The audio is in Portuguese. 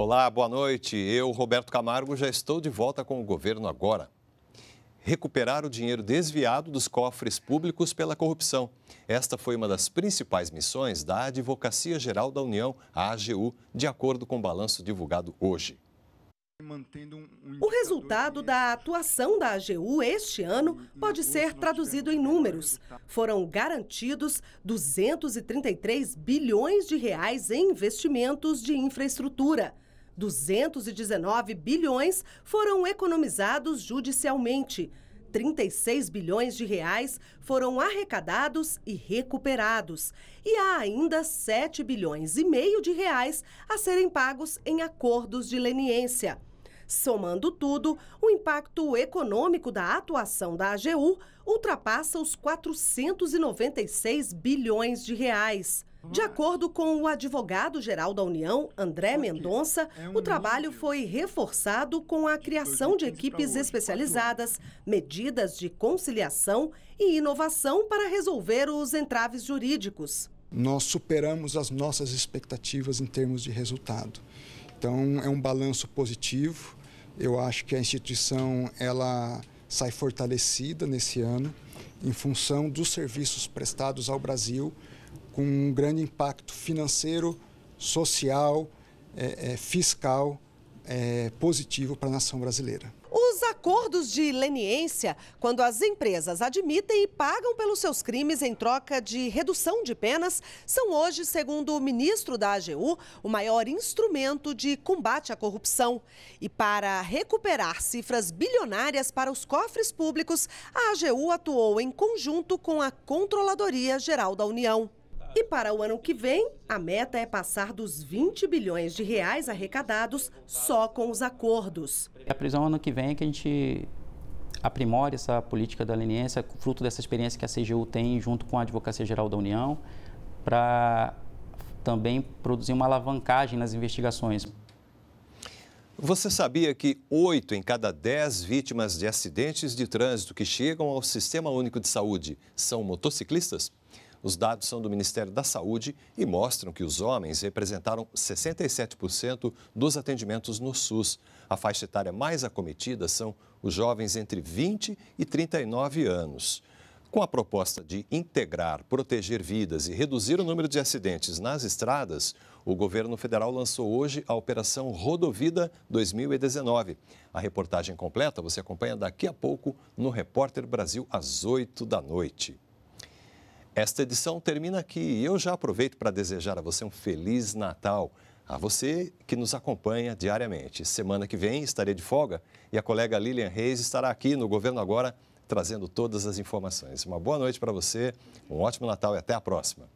Olá, boa noite. Eu, Roberto Camargo, já estou de volta com o governo agora. Recuperar o dinheiro desviado dos cofres públicos pela corrupção. Esta foi uma das principais missões da Advocacia Geral da União, a AGU, de acordo com o balanço divulgado hoje. O resultado da atuação da AGU este ano pode ser traduzido em números. Foram garantidos 233 bilhões de reais em investimentos de infraestrutura. 219 bilhões foram economizados judicialmente. 36 bilhões de reais foram arrecadados e recuperados, e há ainda 7 bilhões e meio de reais a serem pagos em acordos de leniência. Somando tudo, o impacto econômico da atuação da AGU ultrapassa os 496 bilhões de reais. De acordo com o advogado-geral da União, André Mendonça, é o trabalho foi reforçado com a criação de equipes especializadas, medidas de conciliação e inovação para resolver os entraves jurídicos. Nós superamos as nossas expectativas em termos de resultado. Então, é um balanço positivo. Eu acho que a instituição ela sai fortalecida nesse ano em função dos serviços prestados ao Brasil, com um grande impacto financeiro, social, é, é, fiscal é, positivo para a nação brasileira. Os acordos de leniência, quando as empresas admitem e pagam pelos seus crimes em troca de redução de penas, são hoje, segundo o ministro da AGU, o maior instrumento de combate à corrupção. E para recuperar cifras bilionárias para os cofres públicos, a AGU atuou em conjunto com a Controladoria Geral da União. E para o ano que vem, a meta é passar dos 20 bilhões de reais arrecadados só com os acordos. A é prisão ano que vem é que a gente aprimore essa política da leniência, fruto dessa experiência que a CGU tem junto com a Advocacia Geral da União, para também produzir uma alavancagem nas investigações. Você sabia que oito em cada dez vítimas de acidentes de trânsito que chegam ao Sistema Único de Saúde são motociclistas? Os dados são do Ministério da Saúde e mostram que os homens representaram 67% dos atendimentos no SUS. A faixa etária mais acometida são os jovens entre 20 e 39 anos. Com a proposta de integrar, proteger vidas e reduzir o número de acidentes nas estradas, o governo federal lançou hoje a Operação Rodovida 2019. A reportagem completa você acompanha daqui a pouco no Repórter Brasil às 8 da noite. Esta edição termina aqui e eu já aproveito para desejar a você um feliz Natal. A você que nos acompanha diariamente. Semana que vem estarei de folga e a colega Lilian Reis estará aqui no Governo Agora trazendo todas as informações. Uma boa noite para você, um ótimo Natal e até a próxima.